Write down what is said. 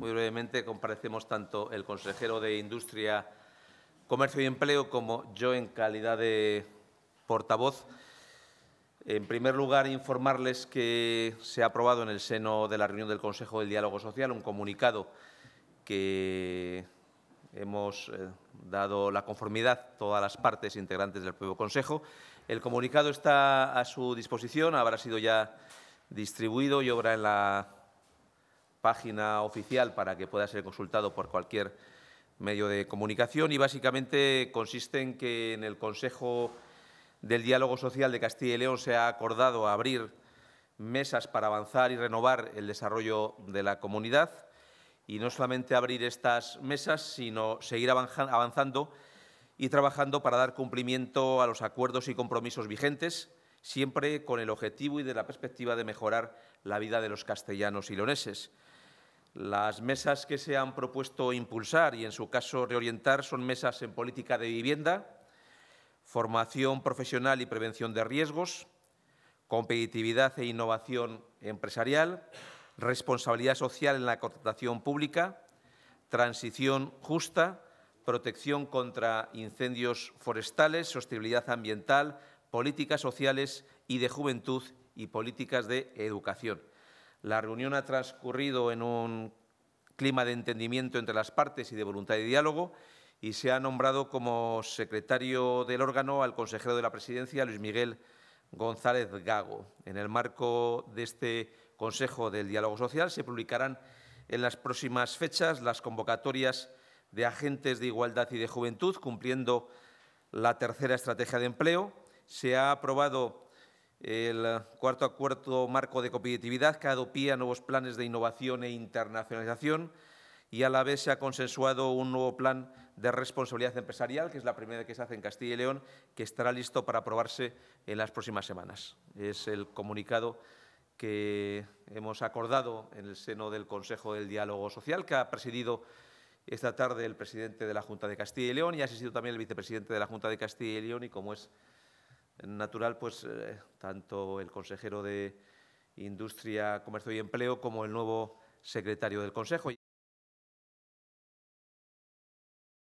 Muy brevemente comparecemos tanto el consejero de Industria, Comercio y Empleo como yo en calidad de portavoz. En primer lugar, informarles que se ha aprobado en el seno de la reunión del Consejo del Diálogo Social un comunicado que hemos eh, dado la conformidad todas las partes integrantes del propio Consejo. El comunicado está a su disposición, habrá sido ya distribuido y obra en la página oficial para que pueda ser consultado por cualquier medio de comunicación y básicamente consiste en que en el Consejo del Diálogo Social de Castilla y León se ha acordado abrir mesas para avanzar y renovar el desarrollo de la comunidad y no solamente abrir estas mesas, sino seguir avanzando y trabajando para dar cumplimiento a los acuerdos y compromisos vigentes siempre con el objetivo y de la perspectiva de mejorar la vida de los castellanos y leoneses. Las mesas que se han propuesto impulsar y, en su caso, reorientar son mesas en política de vivienda, formación profesional y prevención de riesgos, competitividad e innovación empresarial, responsabilidad social en la contratación pública, transición justa, protección contra incendios forestales, sostenibilidad ambiental, políticas sociales y de juventud y políticas de educación. La reunión ha transcurrido en un clima de entendimiento entre las partes y de voluntad de diálogo y se ha nombrado como secretario del órgano al consejero de la presidencia, Luis Miguel González Gago. En el marco de este Consejo del Diálogo Social se publicarán en las próximas fechas las convocatorias de agentes de igualdad y de juventud, cumpliendo la tercera estrategia de empleo, se ha aprobado el cuarto acuerdo marco de competitividad que adopía nuevos planes de innovación e internacionalización y a la vez se ha consensuado un nuevo plan de responsabilidad empresarial, que es la primera que se hace en Castilla y León, que estará listo para aprobarse en las próximas semanas. Es el comunicado que hemos acordado en el seno del Consejo del Diálogo Social, que ha presidido esta tarde el presidente de la Junta de Castilla y León y ha asistido también el vicepresidente de la Junta de Castilla y León y, como es natural, pues eh, tanto el consejero de Industria, Comercio y Empleo como el nuevo secretario del Consejo.